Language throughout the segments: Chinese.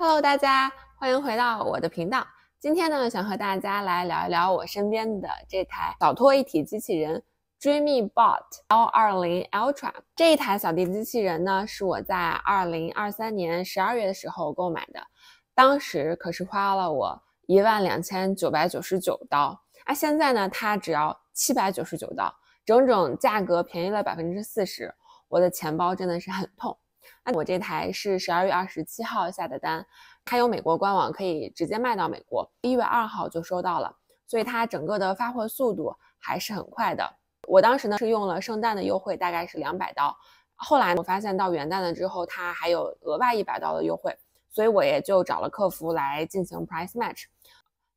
Hello，大家欢迎回到我的频道。今天呢，想和大家来聊一聊我身边的这台扫拖一体机器人 Dreamy Bot L20 Ultra。这一台扫地机器人呢，是我在2023年12月的时候购买的，当时可是花了我一万两千九百九十九刀。而现在呢，它只要七百九十九刀，整整价格便宜了百分之四十，我的钱包真的是很痛。那我这台是十二月二十七号下的单，它有美国官网可以直接卖到美国，一月二号就收到了，所以它整个的发货速度还是很快的。我当时呢是用了圣诞的优惠，大概是两百刀。后来我发现到元旦了之后，它还有额外一百刀的优惠，所以我也就找了客服来进行 price match。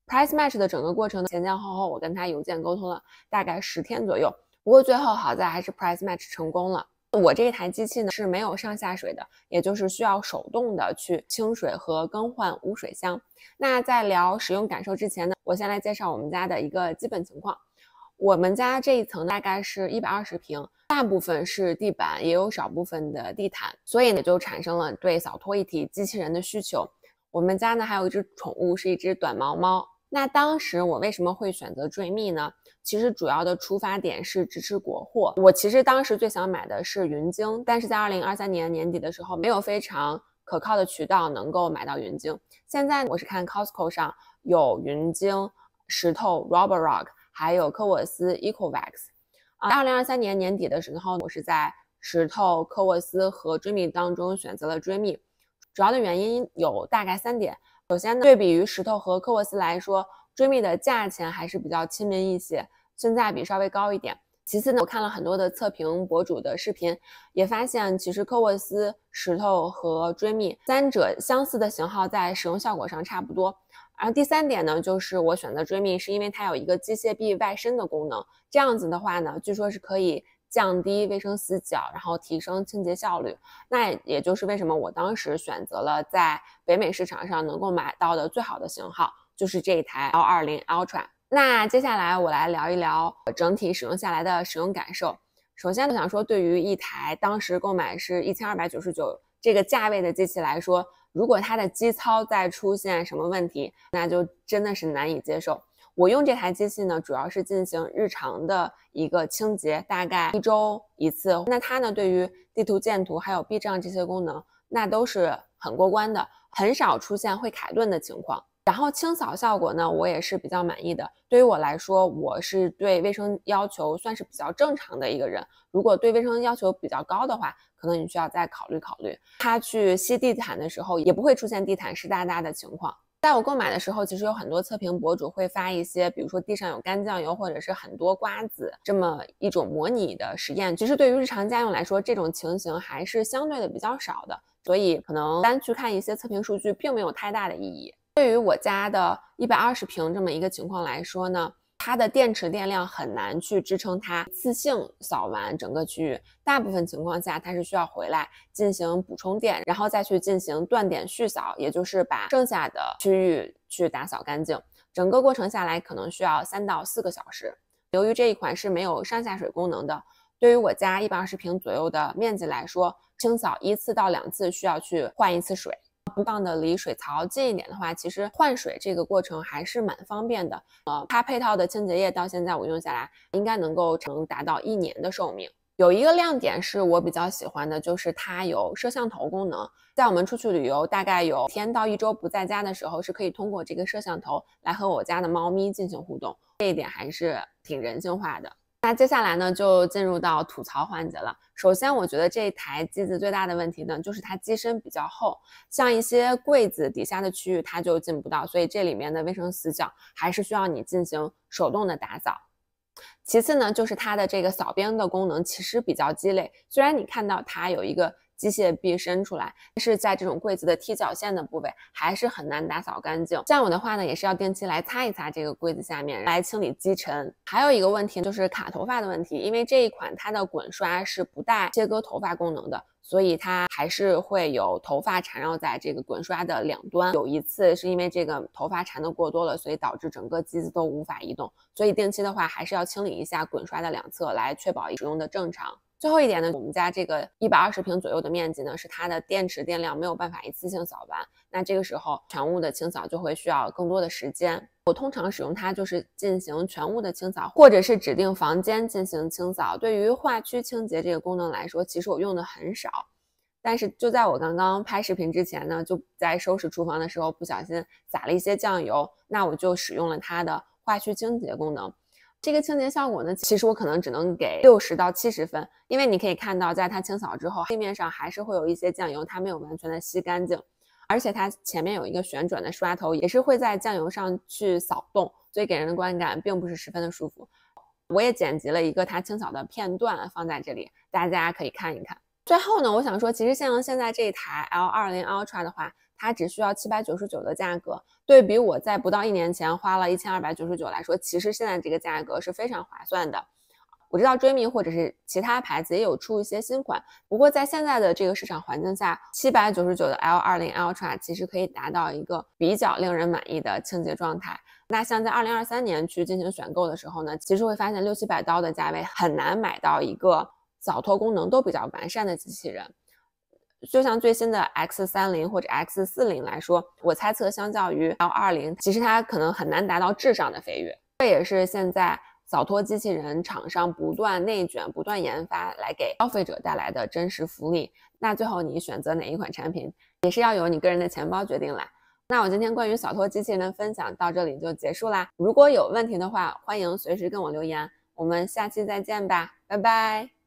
price match 的整个过程呢，前前后后我跟他邮件沟通了大概十天左右，不过最后好在还是 price match 成功了。我这一台机器呢是没有上下水的，也就是需要手动的去清水和更换污水箱。那在聊使用感受之前呢，我先来介绍我们家的一个基本情况。我们家这一层呢，大概是一百二十平，大部分是地板，也有少部分的地毯，所以呢就产生了对扫拖一体机器人的需求。我们家呢还有一只宠物，是一只短毛猫。那当时我为什么会选择追觅呢？其实主要的出发点是支持国货。我其实当时最想买的是云鲸，但是在二零二三年年底的时候，没有非常可靠的渠道能够买到云鲸。现在我是看 Costco 上有云鲸、石头、Roborock，还有科沃斯、e c o v a x 啊，二零二三年年底的时候，我是在石头、科沃斯和追觅当中选择了追觅。主要的原因有大概三点。首先呢，对比于石头和科沃斯来说，追觅的价钱还是比较亲民一些，性价比稍微高一点。其次呢，我看了很多的测评博主的视频，也发现其实科沃斯、石头和追觅三者相似的型号在使用效果上差不多。然后第三点呢，就是我选择追觅是因为它有一个机械臂外伸的功能，这样子的话呢，据说是可以。降低卫生死角，然后提升清洁效率。那也就是为什么我当时选择了在北美市场上能够买到的最好的型号，就是这一台 L20 Ultra。那接下来我来聊一聊整体使用下来的使用感受。首先，我想说，对于一台当时购买是一千二百九十九这个价位的机器来说，如果它的机操再出现什么问题，那就真的是难以接受。我用这台机器呢，主要是进行日常的一个清洁，大概一周一次。那它呢，对于地图建图还有避障这些功能，那都是很过关的，很少出现会卡顿的情况。然后清扫效果呢，我也是比较满意的。对于我来说，我是对卫生要求算是比较正常的一个人。如果对卫生要求比较高的话，可能你需要再考虑考虑。它去吸地毯的时候，也不会出现地毯湿哒哒的情况。在我购买的时候，其实有很多测评博主会发一些，比如说地上有干酱油，或者是很多瓜子这么一种模拟的实验。其实对于日常家用来说，这种情形还是相对的比较少的，所以可能单去看一些测评数据，并没有太大的意义。对于我家的一百二十平这么一个情况来说呢？它的电池电量很难去支撑它一次性扫完整个区域，大部分情况下它是需要回来进行补充电，然后再去进行断点续扫，也就是把剩下的区域去打扫干净。整个过程下来可能需要三到四个小时。由于这一款是没有上下水功能的，对于我家一百二十平左右的面积来说，清扫一次到两次需要去换一次水。放的离水槽近一点的话，其实换水这个过程还是蛮方便的。呃，它配套的清洁液到现在我用下来，应该能够能达到一年的寿命。有一个亮点是我比较喜欢的，就是它有摄像头功能，在我们出去旅游大概有天到一周不在家的时候，是可以通过这个摄像头来和我家的猫咪进行互动，这一点还是挺人性化的。那接下来呢，就进入到吐槽环节了。首先，我觉得这一台机子最大的问题呢，就是它机身比较厚，像一些柜子底下的区域它就进不到，所以这里面的卫生死角还是需要你进行手动的打扫。其次呢，就是它的这个扫边的功能其实比较鸡肋，虽然你看到它有一个。机械臂伸出来，但是在这种柜子的踢脚线的部位还是很难打扫干净。像我的话呢，也是要定期来擦一擦这个柜子下面，来清理积尘。还有一个问题就是卡头发的问题，因为这一款它的滚刷是不带切割头发功能的，所以它还是会有头发缠绕在这个滚刷的两端。有一次是因为这个头发缠的过多了，所以导致整个机子都无法移动。所以定期的话还是要清理一下滚刷的两侧，来确保使用的正常。最后一点呢，我们家这个一百二十平左右的面积呢，是它的电池电量没有办法一次性扫完，那这个时候全屋的清扫就会需要更多的时间。我通常使用它就是进行全屋的清扫，或者是指定房间进行清扫。对于化区清洁这个功能来说，其实我用的很少。但是就在我刚刚拍视频之前呢，就在收拾厨房的时候不小心洒了一些酱油，那我就使用了它的化区清洁功能。这个清洁效果呢，其实我可能只能给六十到七十分，因为你可以看到，在它清扫之后，地面上还是会有一些酱油，它没有完全的吸干净，而且它前面有一个旋转的刷头，也是会在酱油上去扫动，所以给人的观感并不是十分的舒服。我也剪辑了一个它清扫的片段放在这里，大家可以看一看。最后呢，我想说，其实像现在这一台 L20 Ultra 的话。它只需要七百九十九的价格，对比我在不到一年前花了一千二百九十九来说，其实现在这个价格是非常划算的。我知道追觅或者是其他牌子也有出一些新款，不过在现在的这个市场环境下，七百九十九的 L 二零 Ultra 其实可以达到一个比较令人满意的清洁状态。那像在二零二三年去进行选购的时候呢，其实会发现六七百刀的价位很难买到一个扫拖功能都比较完善的机器人。就像最新的 X 三零或者 X 四零来说，我猜测相较于 L 二零，其实它可能很难达到质上的飞跃。这也是现在扫拖机器人厂商不断内卷、不断研发来给消费者带来的真实福利。那最后你选择哪一款产品，也是要由你个人的钱包决定啦。那我今天关于扫拖机器人的分享到这里就结束啦。如果有问题的话，欢迎随时跟我留言。我们下期再见吧，拜拜。